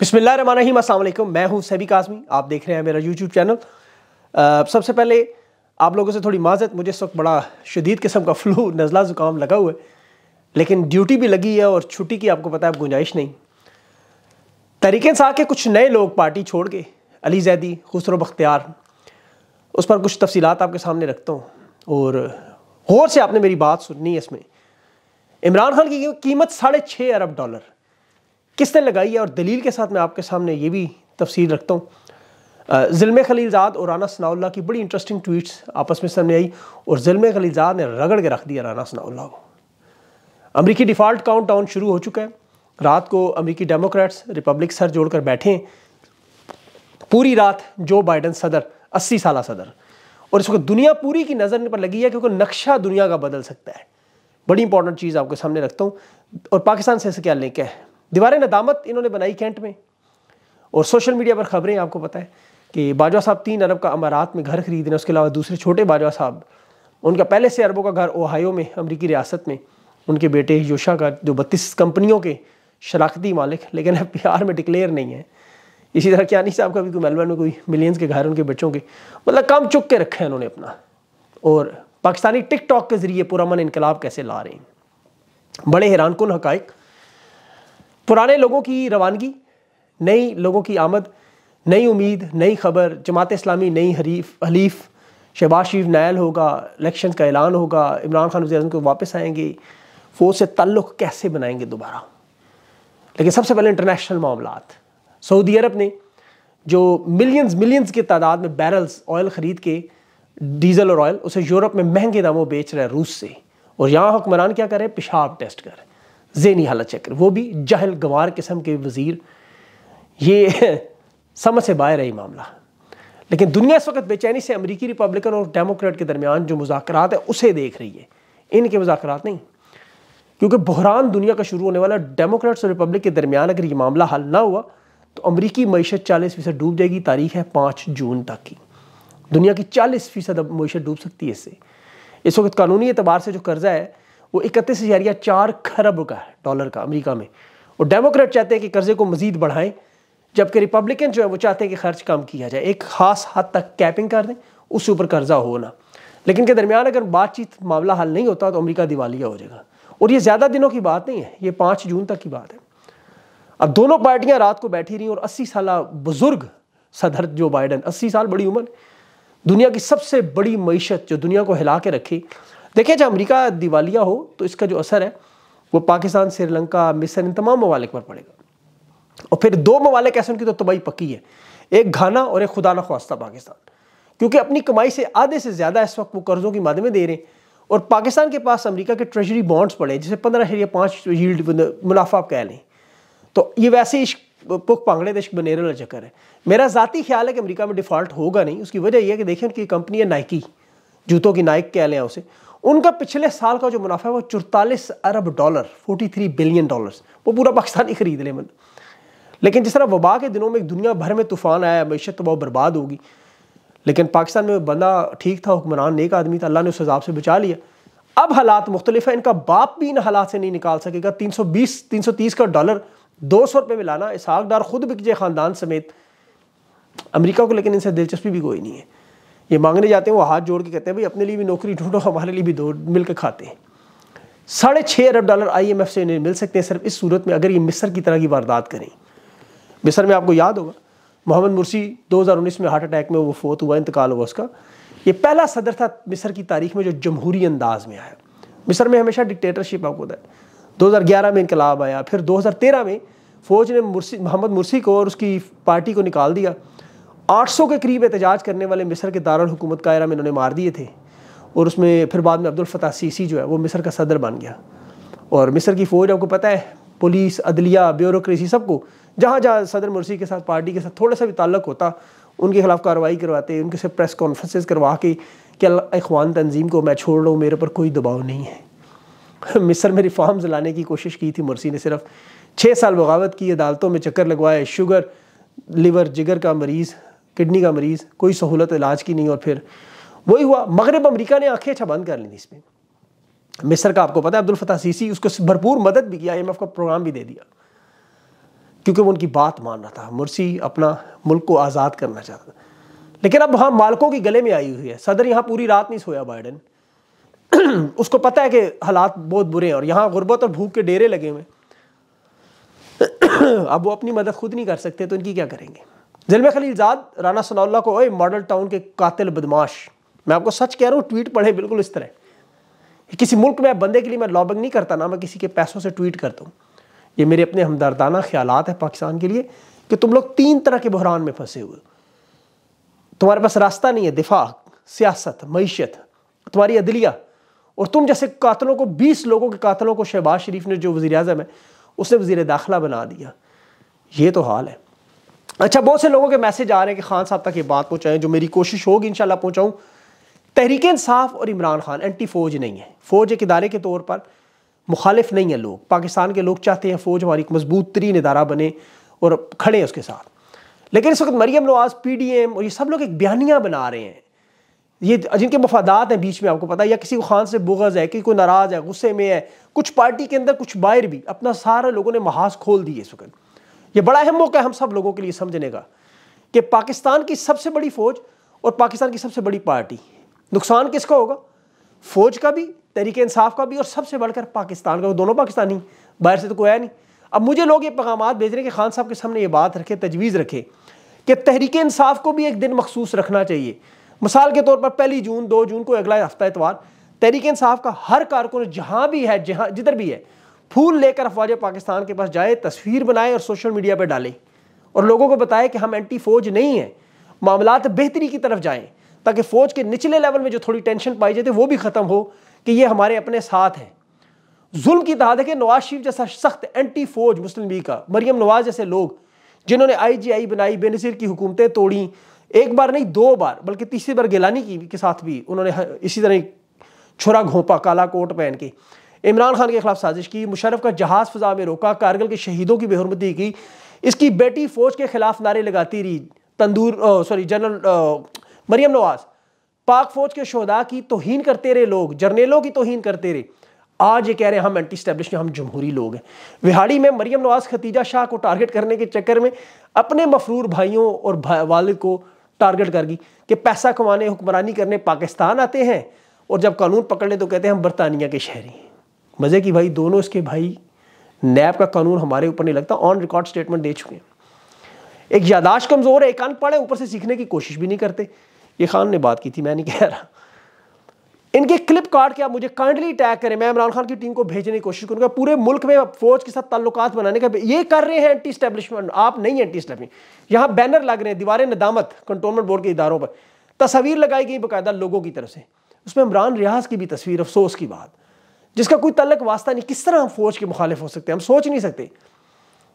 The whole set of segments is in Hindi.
बिस्मिल्लाम असलम मैं हूँ सैबी काजमी आप देख रहे हैं मेरा यूट्यूब चैनल आ, सबसे पहले आप लोगों से थोड़ी माजत मुझे इस वक्त बड़ा शदीद किस्म का फ्लू नज़ला ज़ुकाम लगा हुआ है लेकिन ड्यूटी भी लगी है और छुट्टी की आपको पता है अब गुंजाइश नहीं तरीके से आके कुछ नए लोग पार्टी छोड़ के अली जैदी खुसरो बख्तियार उस पर कुछ तफसीत आपके सामने रखता हूँ और गौर से आपने मेरी बात सुननी है इसमें इमरान खान की कीमत साढ़े छः अरब डॉलर किसने लगाई है और दलील के साथ मैं आपके सामने ये भी तफसील रखता हूँ ज़िल्म खलीलजाद और राना सनाउल्ला की बड़ी इंटरेस्टिंग ट्वीट्स आपस में सामने आई और ज़िल्म खलीलजाद ने रगड़ के रख दिया राना सनाउल्ला को अमरीकी डिफ़ॉल्ट काउंट डाउन शुरू हो चुका है रात को अमरीकी डेमोक्रेट्स रिपब्लिक सर जोड़कर बैठे पूरी रात जो बाइडन सदर अस्सी साल सदर और इस वक्त दुनिया पूरी की नज़र पर लगी है क्योंकि नक्शा दुनिया का बदल सकता है बड़ी इंपॉर्टेंट चीज़ आपके सामने रखता हूँ और पाकिस्तान से इसे क्या लिंक है दीवार नदामत इन्होंने बनाई कैंट में और सोशल मीडिया पर खबरें आपको पता है कि बाजवा साहब तीन अरब का अमारात में घर खरीदने उसके अलावा दूसरे छोटे बाजवा साहब उनका पहले से अरबों का घर ओहायो में अमरीकी रियासत में उनके बेटे योशा का जो बत्तीस कंपनियों के शराखती मालिक लेकिन अब बिहार में डिक्लेयर नहीं है इसी तरह क्या साहब का भी कोई मेलबर्न में कोई मिलियंस के घर उनके बच्चों के मतलब काम चुक के रखे हैं उन्होंने अपना और पाकिस्तानी टिकटॉक के ज़रिए पुरमन इनकलाब कैसे ला रहे हैं बड़े हैरान कन हक़ पुराने लोगों की रवानगी नई लोगों की आमद नई उम्मीद नई खबर जमात इस्लामी नई हरीफ हलीफ शहबाज शरीफ नायल होगा इलेक्शन का ऐलान होगा इमरान खान वजी को वापस आएंगे फ़ौज से ताल्लुक़ कैसे बनाएंगे दोबारा लेकिन सबसे पहले इंटरनेशनल मामला सऊदी अरब ने जो मिलियंस मिलियंस की तादाद में बैरल्स ऑयल ख़रीद के डीजल और ऑयल उसे यूरोप में महंगे दामों बेच रहे हैं रूस से और यहाँ हुक्मरान क्या करें पेशाब टेस्ट कर जहनी हालत चेक वो भी जहल गवार किस्म के वज़ीर ये समझ से बाहर है ये मामला लेकिन दुनिया इस वक्त बेचैनी से अमरीकी रिपब्लिकन और डेमोक्रेट के दरमियान जो मुजाकर है उसे देख रही है इनके मुजाकर नहीं क्योंकि बहरान दुनिया का शुरू होने वाला डेमोक्रेट्स और रिपब्लिक के दरमियान अगर ये मामला हल ना हुआ तो अमरीकी मीशत चालीस फीसद डूब जाएगी तारीख है पाँच जून तक की दुनिया की चालीस फीसद अब मीशत डूब सकती है इससे इस वक्त कानूनी एतबार से जो कर्जा है वो इकतीस हजारिया चार खरब का है डॉलर का अमेरिका में और डेमोक्रेट चाहते हैं कि कर्जे को मजीद बढ़ाएं जबकि रिपब्लिकन जो है वो चाहते हैं कि खर्च कम किया जाए एक खास हद तक कैपिंग कर दें उसके ऊपर कर्जा होना लेकिन के दरमियान अगर बातचीत मामला हल नहीं होता तो अमरीका दिवालिया हो जाएगा और ये ज़्यादा दिनों की बात नहीं है ये पाँच जून तक की बात है अब दोनों पार्टियां रात को बैठी रही और अस्सी साल बुजुर्ग सदर जो बाइडन अस्सी साल बड़ी उम्र दुनिया की सबसे बड़ी मीशत जो दुनिया को हिला के रखी देखिए जब अमेरिका दिवालिया हो तो इसका जो असर है वो पाकिस्तान श्रीलंका मिसर इन तमाम ममालिक पर पड़ेगा और फिर दो ममालिक ऐसे उनकी तो तबाही पक्की है एक घाना और एक खुदा नख्वास्ता पाकिस्तान क्योंकि अपनी कमाई से आधे से ज़्यादा इस वक्त वो कर्ज़ों की मादे में दे रहे हैं और पाकिस्तान के पास अमेरिका के ट्रेजरी बॉन्ड्स पड़े जिसे पंद्रह या पाँच यील्ड मुनाफा आप कह लें तो ये वैसे ही पुख देश बनेर का चक्कर है मेरा ज़ाती ख्याल है कि अमेरिका में डिफ़ॉल्ट होगा नहीं उसकी वजह यह है कि देखिए उनकी कंपनी है नाइकी जूतों की नाइक कह लें उसे उनका पिछले साल का जो मुनाफा है वो चौतालीस अरब डॉलर 43 बिलियन डॉलर्स वो पूरा पाकिस्तान ही खरीद ले मतलब लेकिन जिस तरह वबा के दिनों में दुनिया भर में तूफ़ान आया मीशत तो बहुत बर्बाद होगी लेकिन पाकिस्तान में बंदा ठीक था हुक्मरान नेक आदमी था अल्लाह ने उस हिसाब से बचा लिया अब हालात मुख्तलिफ है इनका बाप भी इन हालात से नहीं निकाल सकेगा तीन सौ बीस तीन सौ तीस का डॉलर दो सौ रुपये में लाना इसहाक डार खुद जाए ख़ानदान समेत अमरीका को लेकिन इनसे दिलचस्पी भी कोई नहीं है ये मांगने जाते हैं वो हाथ जोड़ के कहते हैं भाई अपने लिए भी नौकरी ढूंढो हमारे लिए भी दो मिलकर खाते हैं साढ़े छः अरब डॉलर आईएमएफ से इन्हें मिल सकते हैं सिर्फ इस सूरत में अगर ये मिस्र की तरह की वारदात करें मिस्र में आपको याद होगा मोहम्मद मुर्सी 2019 में हार्ट अटैक में वो फोत हुआ इंतकाल हुआ उसका ये पहला सदर था मिस्र की तारीख में जो जमहूरी अंदाज में आया मिस्र में हमेशा डिक्टेटरशिप आपको होता है ग्यारह में इनकलाब आया फिर तेरह में फ़ौज ने मुर्सी मोहम्मद मुर्सी को और उसकी पार्टी को निकाल दिया 800 के करीब एहतजाज करने वाले मिस्र के दारुल हुकूमत कायरा में इन्होंने मार दिए थे और उसमें फिर बाद में अब्दुल फताह सीसी जो है वो मिस्र का सदर बन गया और मिस्र की फ़ौज आपको पता है पुलिस अदलिया ब्यूरोसी सबको जहाँ जहाँ सदर मुर्सी के साथ पार्टी के साथ थोड़ा सा भी ताल्लुक होता उनके खिलाफ कार्रवाई करवाते उनके से प्रेस कॉन्फ्रेंसेस करवा के कि अखवान तंजीम को मैं छोड़ रहा हूँ मेरे पर कोई दबाव नहीं है मिस्र में रिफॉर्म्स लाने की कोशिश की थी मुर्सी ने सिर्फ छः साल बगावत की अदालतों में चक्कर लगवाए शुगर लिवर जिगर का मरीज़ किडनी का मरीज़ कोई सहूलत इलाज की नहीं और फिर वही हुआ मगरब अमरीका ने आंखें अच्छा बंद कर ली थी इसमें मिस्र का आपको पता है अब्दुल फतह सीसी उसको भरपूर मदद भी किया आई का प्रोग्राम भी दे दिया क्योंकि वो उनकी बात मान रहा था मुर्सी अपना मुल्क को आज़ाद करना चाहता था लेकिन अब वहाँ मालकों की गले में आई हुई है सदर यहाँ पूरी रात नहीं सोया बाइडन उसको पता है कि हालात बहुत बुरे हैं और यहाँ गुर्बत और भूख के डेरे लगे हुए अब वो अपनी मदद खुद नहीं कर सकते तो इनकी क्या करेंगे जलमे खलीलजाद राना सनाउल्ला को ओए मॉडल टाउन के कातिल बदमाश मैं आपको सच कह रहा हूँ ट्वीट पढ़े बिल्कुल इस तरह किसी मुल्क में बंदे के लिए मैं लॉबिंग नहीं करता ना मैं किसी के पैसों से ट्वीट करता हूँ ये मेरे अपने हमदर्दाना ख्याल है पाकिस्तान के लिए कि तुम लोग तीन तरह के बहरान में फंसे हुए तुम्हारे पास रास्ता नहीं है दिफा सियासत मीशत तुम्हारी अदलिया और तुम जैसे कातलों को बीस लोगों के कातलों को शहबाज शरीफ ने जो वज़ी अजम है उसे वज़ी दाखिला बना दिया ये तो हाल है अच्छा बहुत से लोगों के मैसेज आ रहे हैं कि खान साहब तक ये बात पहुँचाएं जो मेरी कोशिश होगी इंशाल्लाह पहुँचाऊँ तहरीक इंसाफ और इमरान खान एंटी फ़ौज नहीं है फ़ौज एक इदारे के तौर पर मुखालिफ नहीं है लोग पाकिस्तान के लोग चाहते हैं फ़ौज हमारी एक मजबूत तरीन इदारा बने और खड़े हैं उसके साथ लेकिन इस वक्त Maryam Nawaz P D M और ये सब लोग एक बयानियाँ बना रहे हैं ये जिनके मफादात हैं बीच में आपको पता है या किसी को खान से बुगज़ है किसी को नाराज़ है गुस्से में है कुछ पार्टी के अंदर कुछ बाहर भी अपना सारा लोगों ने महाज खोल दिए इस वक्त ये बड़ा अहम मौका है हम सब लोगों के लिए समझने का कि पाकिस्तान की सबसे बड़ी फ़ौज और पाकिस्तान की सबसे बड़ी पार्टी नुकसान किसका होगा फ़ौज का भी तहरीक इंसाफ का भी और सबसे बढ़कर पाकिस्तान का दोनों पाकिस्तानी बाहर से तो कोई आया नहीं अब मुझे लोग ये पैगाम भेज रहे हैं कि खान साहब के सामने ये बात रखे तजवीज़ रखे कि तहरीक इंसाफ को भी एक दिन मखसूस रखना चाहिए मिसाल के तौर पर पहली जून दो जून को अगला हफ्ता एतवार तहरीक इंसाफ का हर कारकुन जहाँ भी है जहाँ जिधर भी है फूल लेकर अफवाज पाकिस्तान के पास जाए तस्वीर बनाए और सोशल मीडिया पर डाले और लोगों को बताए कि हम एंटी फौज नहीं हैं मामला बेहतरी की तरफ जाएँ ताकि फ़ौज के निचले लेवल में जो थोड़ी टेंशन पाई जाती तो है वो भी ख़त्म हो कि ये हमारे अपने साथ हैं जुल्म की तहद है नवाज शरीफ जैसा सख्त एंटी फौज मुस्लिम लीग का मरियम नवाज जैसे लोग जिन्होंने आई जी आई बनाई बेनसीर की हुकूमतें तोड़ी एक बार नहीं दो बार बल्कि तीसरी बार गिलानी की के साथ भी उन्होंने इसी तरह छुरा घोंपा काला कोट पहन के इमरान खान के खिलाफ साजिश की मुशरफ का जहाज़ फ़जा में रोका कारगिल के शहीदों की बेहरमती की इसकी बेटी फ़ौज के ख़िलाफ़ नारे लगाती रही तंदूर सॉरी जनरल मरियम नवाज़ पाक फ़ौज के शहदा की तोहन करते रहे लोग जर्नेलों की तोहन करते रहे आज ये कह रहे हैं हम एंटी स्टैब्लिश हम जमहूरी लोग हैं विहाड़ी में मरियम नवाज़ खतीजा शाह को टारगेट करने के चक्कर में अपने मफरूर भाइयों और भा, वालिद को टारगेट कर गई कि पैसा कमाने हुक्मरानी करने पाकिस्तान आते हैं और जब कानून पकड़ ले तो कहते हैं हम बरतानिया के शहरी हैं मज़े की भाई दोनों इसके भाई नैब का कानून हमारे ऊपर नहीं लगता ऑन रिकॉर्ड स्टेटमेंट दे चुके हैं एक यादाश्त कमज़ोर है एक अनपढ़ है ऊपर से सीखने की कोशिश भी नहीं करते ये खान ने बात की थी मैं नहीं कह रहा इनके क्लिप काट के आप मुझे काइंडली अटैक करें मैं इमरान खान की टीम को भेजने की कोशिश करूंगा पूरे मुल्क में फौज के साथ ताल्लुक बनाने का ये कर रहे हैं एंटी स्टैब्लिशमेंट आप नहीं एंटी स्टैब्लिशमेंट यहाँ बैनर लग रहे हैं दीवारें नदामत कंटोनमेंट बोर्ड के इदारों पर तस्वीर लगाई गई बाकायदा लोगों की तरफ से उसमें इमरान रियाज की भी तस्वीर अफसोस की बात जिसका कोई तलक वास्ता नहीं किस तरह हम फौज के मुखालिफ हो सकते हैं हम सोच नहीं सकते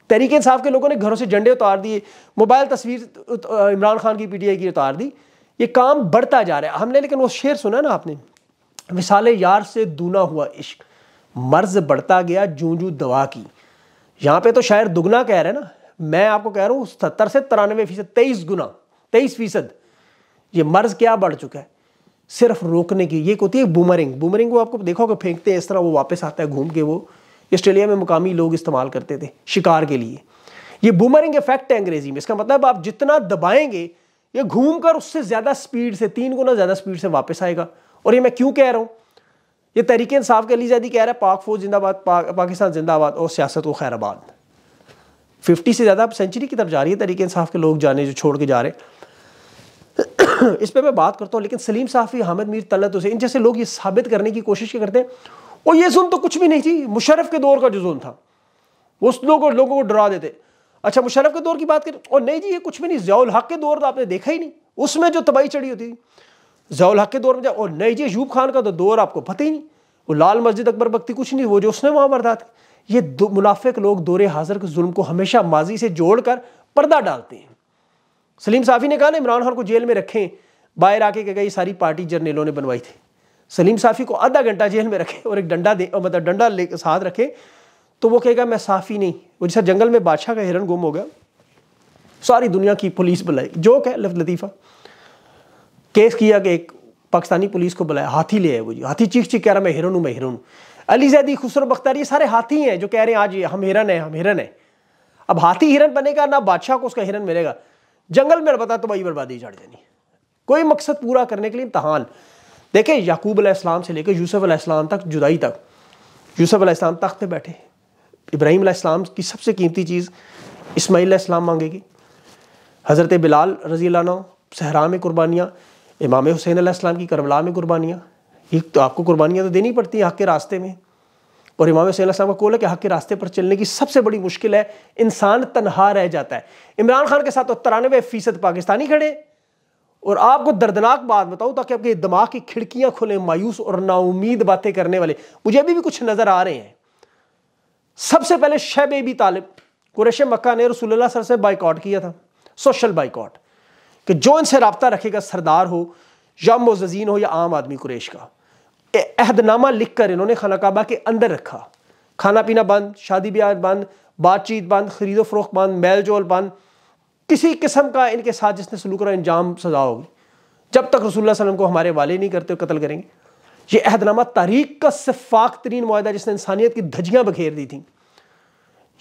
तरीके इंसाफ के लोगों ने घरों से झंडे उतार दिए मोबाइल तस्वीर इमरान खान की पीटीआई की उतार दी ये काम बढ़ता जा रहा है हमने लेकिन वो शेर सुना ना आपने मिसाल यार से दूना हुआ इश्क मर्ज बढ़ता गया जूं जू दवा की यहाँ पे तो शायर दुगना कह रहे हैं ना मैं आपको कह रहा हूँ सत्तर से तिरानवे फीसद तेईस गुना तेईस फीसद ये मर्ज क्या बढ़ चुका है सिर्फ रोकने की ये एक होती है बुमरिंग बुमरिंग वो आपको देखोगे फेंकते हैं इस तरह वो वापस आता है घूम के वो ऑस्ट्रेलिया में मुकामी लोग इस्तेमाल करते थे शिकार के लिए ये बुमरिंग इफेक्ट है अंग्रेजी में इसका मतलब आप जितना दबाएंगे ये कर उससे ज़्यादा स्पीड से तीन गुना ज़्यादा स्पीड से वापस आएगा और ये मैं क्यों कह रहा हूँ ये तरीके इंसाफ के ज्यादा कह रहा है पाक फौज जिंदाबाद पा, पाकिस्तान जिंदाबाद और सियासत को खैराबाद फिफ्टी से ज़्यादा अब सेंचुरी की तरफ जा रही है तरीके इंसाफ के लोग जाने जो छोड़ के जा रहे हैं इस पर मैं बात करता हूँ लेकिन सलीम साफ़ी हामिद मीर तलत हुसैन जैसे लोग ये साबित करने की कोशिश करते हैं और ये जुल्म तो कुछ भी नहीं थी मुशरफ के दौर का जो जुल्म था उस लोगों लोगों को डरा देते अच्छा मुशरफ के दौर की बात करें और नहीं जी ये कुछ भी नहीं जयाल हक के दौर तो आपने देखा ही नहीं उसमें जो तबाही चढ़ी होती थी जयाल हक के दौर में और नहीं जी यूब खान का तो दौर आपको पता ही नहीं वो लाल मस्जिद अकबर बख्ती कुछ नहीं वो जो उसने वहाँ बर्दात ये मुनाफिक लोग दौरे हाजिर के जुल्म को हमेशा माजी से जोड़ कर पर्दा डालते हैं सलीम साफी ने कहा ना इमरान खान को जेल में रखें बाहर आके कह गई सारी पार्टी जर्नेलों ने बनवाई थी सलीम साफी को आधा घंटा जेल में रखें और एक डंडा दे मतलब डंडा ले साथ रखें तो वो कहेगा मैं साफी नहीं वो जैसा जंगल में बादशाह का हिरन गुम हो गया सारी दुनिया की पुलिस बुलाई जो कह लफ लतीफ़ा केस किया कि एक पाकिस्तानी पुलिस को बुलाया हाथी ले आए वो जी हाथी चीख चीख कह रहा मैं हिरन हूँ मैं हिरन हूँ अली जैदी खुसर बख्तार ये सारे हाथी हैं जो कह रहे हैं आज हम हिरन है हम हिरन है अब हाथी हिरन बनेगा ना बादशाह को उसका हिरन मिलेगा जंगल में बता तो वही बर्बादी जड़ जानी कोई मकसद पूरा करने के लिए इम्तहान देखे याकूब अलैहिस्सलाम से लेकर यूसुफ अलैहिस्सलाम तक जुदाई तक यूसुफ अलैहिस्सलाम तख्त पे बैठे इब्राहिम अलैहिस्सलाम की सबसे कीमती चीज़ इस्माइल अलैहिस्सलाम मांगेगी हज़रत बिलाल रजी सहरा में कुर्बानियाँ इमाम हुसैन अलैहिस्सलाम की करबला में कुर्बानियाँ ये तो आपको कुर्बानियाँ तो देनी पड़ती हैं हक़ के रास्ते में और इमाम हुसैन का कौल है कि हक के रास्ते पर चलने की सबसे बड़ी मुश्किल है इंसान तनहा रह जाता है इमरान खान के साथ तो तिरानवे फीसद पाकिस्तानी खड़े और आपको दर्दनाक बात बताऊं ताकि आपके दिमाग की खिड़कियां खुलें मायूस और नाउमीद बातें करने वाले मुझे अभी भी कुछ नज़र आ रहे हैं सबसे पहले शब बी तालिब कुरेश मक्का ने रसूलुल्लाह सर से बाइकआउट किया था सोशल बाइकआउट कि जो इनसे रबता रखेगा सरदार हो या मोजीन हो या आम आदमी कुरेश का अहदनामा लिखकर इन्होंने खाना काबा के अंदर रखा खाना पीना बंद शादी ब्याह बंद बातचीत बंद खरीदो फरोख बंद मैल जोल बंद किसी किस्म का इनके साथ जिसने सलूक रहा इंजाम सजा होगी जब तक रसुल्ला वसल्लम को हमारे वाले नहीं करते कत्ल करेंगे ये अहदनामा तारीख का सिफाक तरीन माहा जिसने इंसानियत की धजियाँ बखेर दी थी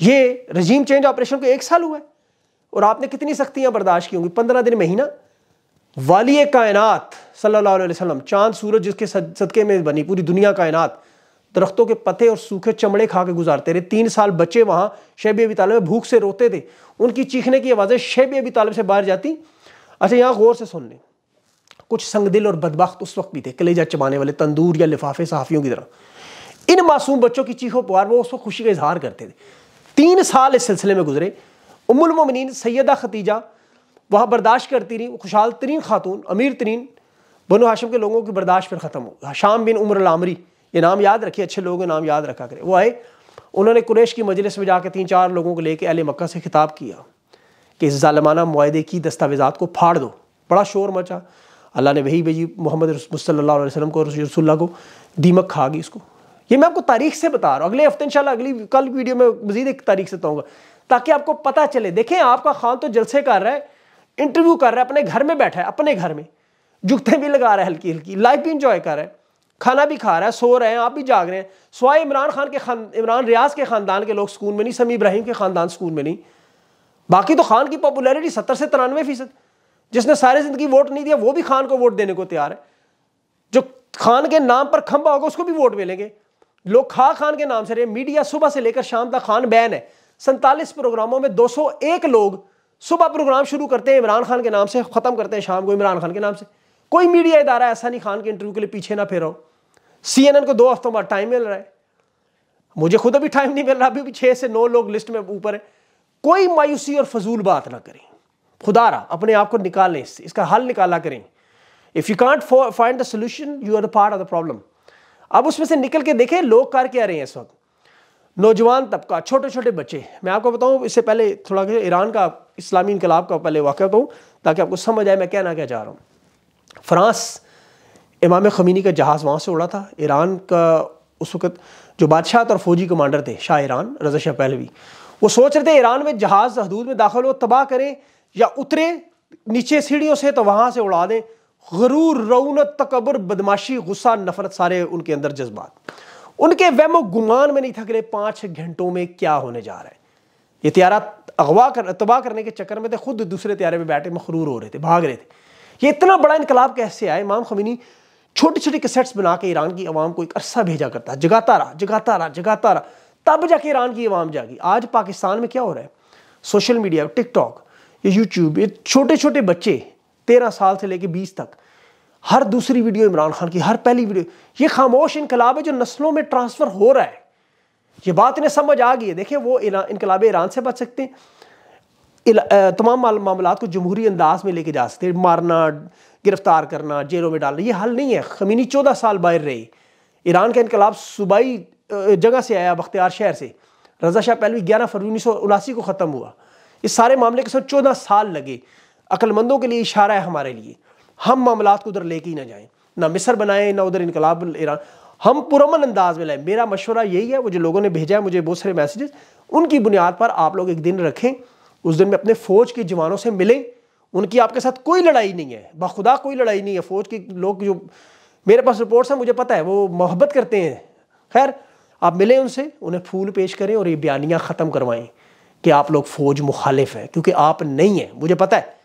ये रजीम चेंज ऑपरेशन को एक साल हुआ है और आपने कितनी सख्तियाँ बर्दाश्त की होंगी पंद्रह दिन महीना वाली कायनात सल्लल्लाहु अलैहि वसल्लम चांद सूरज जिसके सदके में बनी पूरी दुनिया कायनात दरख्तों के पत्ते और सूखे चमड़े खा के गुजारते रहे तीन साल बच्चे वहाँ शेब अबी तालब में भूख से रोते थे उनकी चीखने की आवाज़ें शेब अबी तालब से बाहर जाती अच्छा यहाँ गौर से सुन लें कुछ संगदिल और बदबाख उस वक्त भी थे कलेजा चबाने वाले तंदूर या लिफाफे सहाफ़ियों की तरह इन मासूम बच्चों की चीखों पुवार वो उस खुशी का इजहार करते थे तीन साल इस सिलसिले में गुजरे उमुलमोमिन सैदा खतीजा वहाँ बर्दाश्त करती रही खुशहाल तरीन खातून अमीर तरीन बनो हाशम के लोगों की बर्दाश्त पर ख़त्म हो शाम बिन उम्र आमरी ये नाम याद रखिए अच्छे लोगों का नाम याद रखा करें वो आए उन्होंने कुरेश की मजलिस में जाकर तीन चार लोगों को लेकर अल मक्का से खिताब किया कि इस ालमाना माहे की दस्तावेज़ा को फाड़ दो बड़ा शोर मचा अल्लाह ने वही भेजी मोहम्मद सल्ला वसलम को रसुल्ला को दीमक खा गई इसको ये मैं आपको तारीख से बता रहा हूँ अगले हफ्ते इंशाल्लाह अगली कल वीडियो में मजीद एक तारीख से बताऊँगा ताकि आपको पता चले देखें आपका खान तो जलसे कर रहा है इंटरव्यू कर रहा है अपने घर में बैठा है अपने घर में जुगतें भी लगा रहा है हल्की हल्की लाइफ भी इंजॉय कर रहा है खाना भी खा रहा है सो रहे हैं आप भी जाग रहे हैं स्वाय इमरान खान के खान इमरान रियाज के ख़ानदान के लोग स्कूल में नहीं समी इब्राहिम के ख़ानदान स्कूल में नहीं बाकी तो खान की पॉपुलैरिटी सत्तर से तिरानवे फीसद जिसने सारे ज़िंदगी वोट नहीं दिया वो भी खान को वोट देने को तैयार है जो खान के नाम पर खंभा होगा उसको भी वोट मिलेंगे लोग खा खान के नाम से रहे मीडिया सुबह से लेकर शाम तक खान बैन है सैंतालीस प्रोग्रामों में दो लोग सुबह प्रोग्राम शुरू करते हैं इमरान खान के नाम से ख़त्म करते हैं शाम को इमरान खान के नाम से कोई मीडिया इदारा ऐसा नहीं खान के इंटरव्यू के लिए पीछे ना फेरा सी एन एन को दो हफ्तों बाद टाइम मिल रहा है मुझे खुद अभी टाइम नहीं मिल रहा अभी भी छः से नौ लोग लिस्ट में ऊपर है कोई मायूसी और फजूल बात ना करें खुदा रहा अपने आप को निकालें इससे इसका हल निकाला करें if you can't find the solution you are the part of the problem अब उसमें से निकल के देखें लोग कर क्या रहे हैं इस वक्त नौजवान तबका छोटे छोटे बच्चे मैं आपको बताऊं इससे पहले थोड़ा ईरान का इस्लामी इनकलाब का पहले वाक़ बताऊँ ताकि आपको समझ आए मैं कहना क्या चाह रहा हूँ फ्रांस इमाम खमीनी का जहाज़ वहाँ से उड़ा था ईरान का उस वक्त जो बादशाह और फौजी कमांडर थे शाह ईरान रजा शाह पहलवी वो सोच रहे थे ईरान में जहाज़ हदूद में दाखिल हो तबाह करें या उतरे नीचे सीढ़ियों से तो वहाँ से उड़ा दें गरूर रौनत तकबर बदमाशी गुस्सा नफरत सारे उनके अंदर जज्बात उनके वहम गुमान में नहीं था कि पांच घंटों में क्या होने जा रहा है ये त्यारा अगवा कर तबाह करने के चक्कर में थे खुद दूसरे त्यारे में बैठे मखरूर हो रहे थे भाग रहे थे ये इतना बड़ा इनकलाब कैसे आया इमाम खमीनी छोटी छोटी कैसेट्स बना के ईरान की आवाम को एक अरसा भेजा करता जगाता रहा जगाता रहा जगाता रहा तब जाके ईरान की आवाम जागी आज पाकिस्तान में क्या हो रहा है सोशल मीडिया टिकटॉक ये यूट्यूब ये छोटे छोटे बच्चे तेरह साल से लेके बीस तक हर दूसरी वीडियो इमरान खान की हर पहली वीडियो ये खामोश इनकलाब है जो नस्लों में ट्रांसफ़र हो रहा है ये बात इन्हें समझ आ गई है देखिए वो इनकलाब ईरान से बच सकते हैं तमाम मामला को जमहूरी अंदाज में लेके जा सकते मारना गिरफ्तार करना जेलों में डालना ये हल नहीं है खमीनी चौदह साल बाहर रही ईरान का इनकलाब सूबाई जगह से आया बख्तियार शहर से रजा शाह पहलवी ग्यारह फरवरी उन्नीस सौ उनासी को ख़त्म हुआ इस सारे मामले के साथ चौदह साल लगे अक्लमंदों के लिए इशारा है हमारे लिए हम मामला को उधर लेके ही ना जाए ना मिसर बनाएं ना उधर इनकलाब ईरान हम पुरमन अंदाज में लाएं मेरा मशवरा यही है वो जो लोगों ने भेजा है मुझे बहुत सारे मैसेजेस उनकी बुनियाद पर आप लोग एक दिन रखें उस दिन में अपने फ़ौज के जवानों से मिलें उनकी आपके साथ कोई लड़ाई नहीं है बखुदा कोई लड़ाई नहीं है फ़ौज के लोग जो मेरे पास रिपोर्ट्स हैं मुझे पता है वो मोहब्बत करते हैं खैर आप मिलें उनसे उन्हें फूल पेश करें और ये बयानियाँ ख़त्म करवाएं कि आप लोग फ़ौज मुखालिफ है क्योंकि आप नहीं हैं मुझे पता है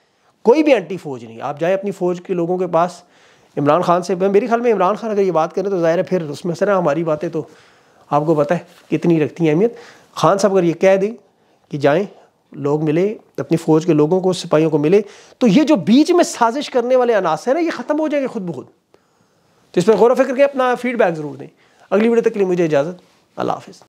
कोई भी एंटी फौज नहीं आप जाए अपनी फ़ौज के लोगों के पास इमरान खान से मेरे ख्याल में इमरान खान अगर ये बात करें तो ज़ाहिर है फिर उसमें से ना हमारी बातें तो आपको पता है कितनी रखती हैं अहमियत खान साहब अगर ये कह दें कि जाएँ लोग मिले अपनी फ़ौज के लोगों को सिपाहियों को मिले तो ये जो बीच में साजिश करने वाले अनासर हैं ये ख़त्म हो जाएंगे खुद ब खुद तो इस पर गौर फिक्र के अपना फीडबैक ज़रूर दें अगली वीडियो तक के लिए मुझे इजाज़त अल्लाह हाफिज़